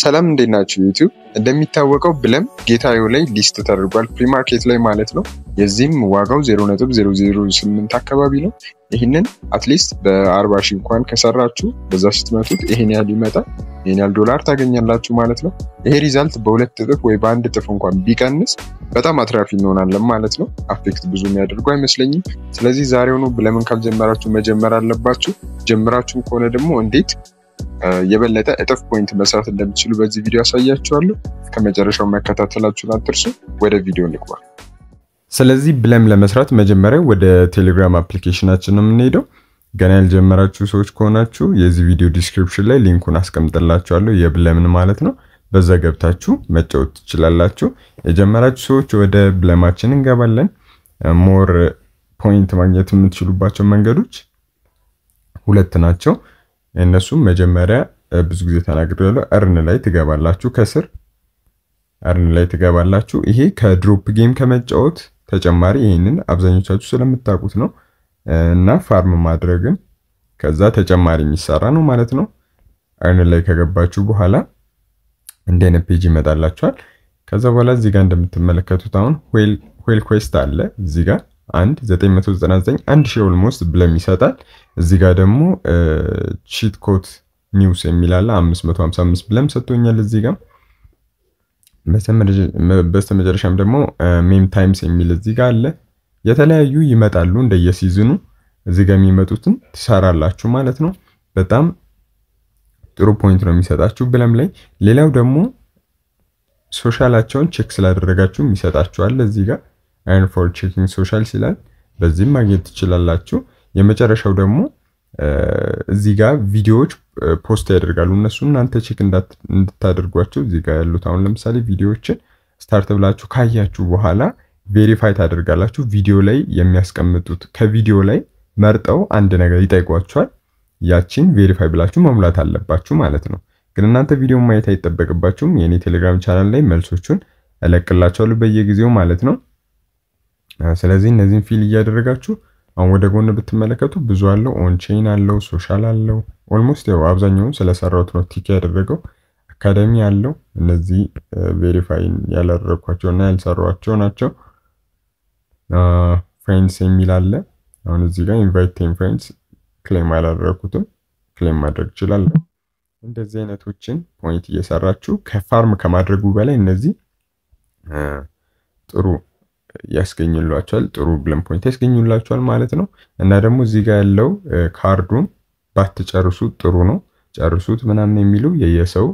ሰላም እንዴት ናቸው? ዩቲዩብ እንደሚታወቀው ብለም ጌታዮ ላይ ሊስት ተደርጓል፣ ፕሪማርኬት ላይ ማለት ነው። የዚህም ዋጋው 0.008 አካባቢ ነው። ይህንን አትሊስት በ40 እንኳን ከሰራችሁ በዛ ስትመቱት ይሄን ያህል ይመጣል፣ ይሄን ያህል ዶላር ታገኛላችሁ ማለት ነው። ይሄ ሪዛልት በሁለት እጥፍ ወይ በአንድ እጥፍ እንኳን ቢቀንስ በጣም አትራፊ እንሆናለን ማለት ነው። አፌክት ብዙ የሚያደርጉ አይመስለኝም። ስለዚህ ዛሬውኑ ብለምን ካልጀመራችሁ መጀመር አለባችሁ። ጀምራችሁም ከሆነ ደግሞ እንዴት የበለጠ እጥፍ ፖይንት መስራት እንደምትችሉ በዚህ ቪዲዮ ያሳያችኋለሁ። ከመጨረሻው መከታተላችሁን አትርሱ። ወደ ቪዲዮ እንግባ። ስለዚህ ብለም ለመስራት መጀመሪያ ወደ ቴሌግራም አፕሊኬሽናችን ነው የምንሄደው። ገና ያልጀመራችሁ ሰዎች ከሆናችሁ የዚህ ቪዲዮ ዲስክሪፕሽን ላይ ሊንኩን አስቀምጥላችኋለሁ፣ የብለምን ማለት ነው። በዛ ገብታችሁ መጫወት ትችላላችሁ። የጀመራችሁ ሰዎች ወደ ብለማችን እንገባለን። ሞር ፖይንት ማግኘት የምትችሉባቸው መንገዶች ሁለት ናቸው። እነሱም መጀመሪያ ብዙ ጊዜ ተናግሬያለሁ። እርን ላይ ትገባላችሁ፣ ከስር እርን ላይ ትገባላችሁ። ይሄ ከድሮፕ ጌም ከመጫወት ተጨማሪ ይህንን አብዛኞቻችሁ ስለምታውቁት ነው እና ፋርም ማድረግም ከዛ ተጨማሪ የሚሰራ ነው ማለት ነው። እርን ላይ ከገባችሁ በኋላ እንደ አይነት ፔጅ ይመጣላችኋል። ከዛ በኋላ እዚህ ጋር እንደምትመለከቱት አሁን ዌል ዌል ኩዌስት አለ እዚህ ጋር አንድ 999 አንድ ሺህ ኦልሞስት ብለም ይሰጣል። እዚህ ጋር ደግሞ ቺት ኮት ኒውስ የሚላለ 555 ብለም ሰጥቶኛል። እዚህ ጋር በስተመጨረሻም ደግሞ ሜም ታይምስ የሚል እዚህ ጋር አለ። የተለያዩ ይመጣሉ እንደየሲዝኑ እዚህ ጋር የሚመጡትን ትሰራላችሁ ማለት ነው። በጣም ጥሩ ፖይንት ነው የሚሰጣችሁ ብለም ላይ። ሌላው ደግሞ ሶሻላቸውን ቼክ ስላደረጋችሁም ይሰጣችኋል እዚህ ጋር አይን ፎር ቼኪንግ ሶሻል ሲላል በዚህም ማግኘት ትችላላችሁ። የመጨረሻው ደግሞ እዚህ ጋር ቪዲዮዎች ፖስት ያደርጋሉ እነሱ እናንተ ቼክ እንድታደርጓቸው እዚህ ጋር ያሉት አሁን ለምሳሌ ቪዲዮዎችን ስታርት ብላችሁ ካያችሁ በኋላ ቬሪፋይ ታደርጋላችሁ። ቪዲዮ ላይ የሚያስቀምጡት ከቪዲዮ ላይ መርጠው አንድ ነገር ይጠይቋቸዋል። ያቺን ቬሪፋይ ብላችሁ መሙላት አለባችሁ ማለት ነው። ግን እናንተ ቪዲዮ ማየት አይጠበቅባችሁም። የኔ ቴሌግራም ቻናል ላይ መልሶቹን እለቅላችኋለሁ በየጊዜው ማለት ነው። ስለዚህ እነዚህን ፊል እያደረጋችሁ አሁን ወደ ጎን ብትመለከቱ ብዙ አለው። ኦንቼን አለው፣ ሶሻል አለው። ኦልሞስት ያው አብዛኛውን ስለሰራሁት ነው ቲክ ያደረገው። አካደሚ አለው። እነዚህ ቬሪፋይ ያላደረግኳቸው እና ያልሰሯቸው ናቸው። ፍሬንድስ የሚል አለ። አሁን እዚህ ጋር ኢንቫይቲንግ ፍሬንድስ ክሌም አላደረግኩትም። ክሌም ማድረግ እችላለሁ። እንደዚህ አይነቶችን ፖይንት እየሰራችሁ ከፋርም ከማድረጉ በላይ እነዚህ ጥሩ ያስገኝላቸዋል። ጥሩ ብለን ፖይንት ያስገኙላቸዋል ማለት ነው። እና ደግሞ እዚህ ጋር ያለው ካርዱን ባትጨርሱት ጥሩ ነው፣ ጨርሱት ምናምን የሚሉ የየሰው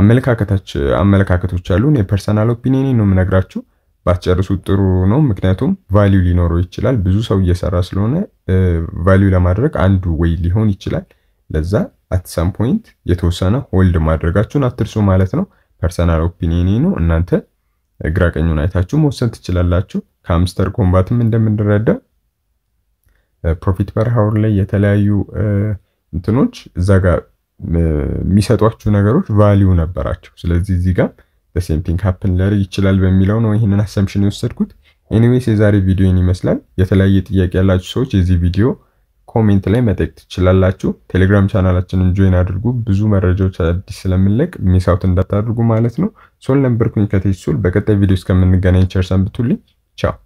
አመለካከታች አመለካከቶች አሉ። የፐርሰናል ኦፒኒየን ነው የምነግራችሁ። ባትጨርሱት ጥሩ ነው፣ ምክንያቱም ቫሊዩ ሊኖረው ይችላል። ብዙ ሰው እየሰራ ስለሆነ ቫሊዩ ለማድረግ አንዱ ወይ ሊሆን ይችላል። ለዛ አት ሰም ፖይንት የተወሰነ ሆልድ ማድረጋችሁን አትርሱ ማለት ነው። ፐርሰናል ኦፒኒየን ነው እናንተ ግራ ቀኙን አይታችሁ መወሰን ትችላላችሁ። ከአምስተር ኮምባትም እንደምንረዳ ፕሮፊት ፐር ሀወር ላይ የተለያዩ እንትኖች እዛ ጋር የሚሰጧችሁ ነገሮች ቫሊዩ ነበራቸው። ስለዚህ እዚህ ጋር ቲንግ ሀፕን ሊያደርግ ይችላል በሚለው ነው ይህንን አሰምሽን የወሰድኩት። ኤኒዌይስ የዛሬ ቪዲዮን ይመስላል። የተለያየ ጥያቄ ያላችሁ ሰዎች የዚህ ቪዲዮ ኮሜንት ላይ መጠየቅ ትችላላችሁ። ቴሌግራም ቻናላችንን ጆይን አድርጉ። ብዙ መረጃዎች አዲስ ስለምንለቅ ሚሳውት እንዳታደርጉ ማለት ነው። ሶል ነበርኩኝ ከቴች ሶል። በቀጣይ ቪዲዮ እስከምንገናኝ ቸር ሰንብቱልኝ። ቻው